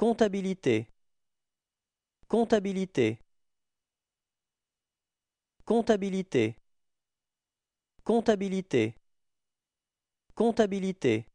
Comptabilité Comptabilité Comptabilité Comptabilité Comptabilité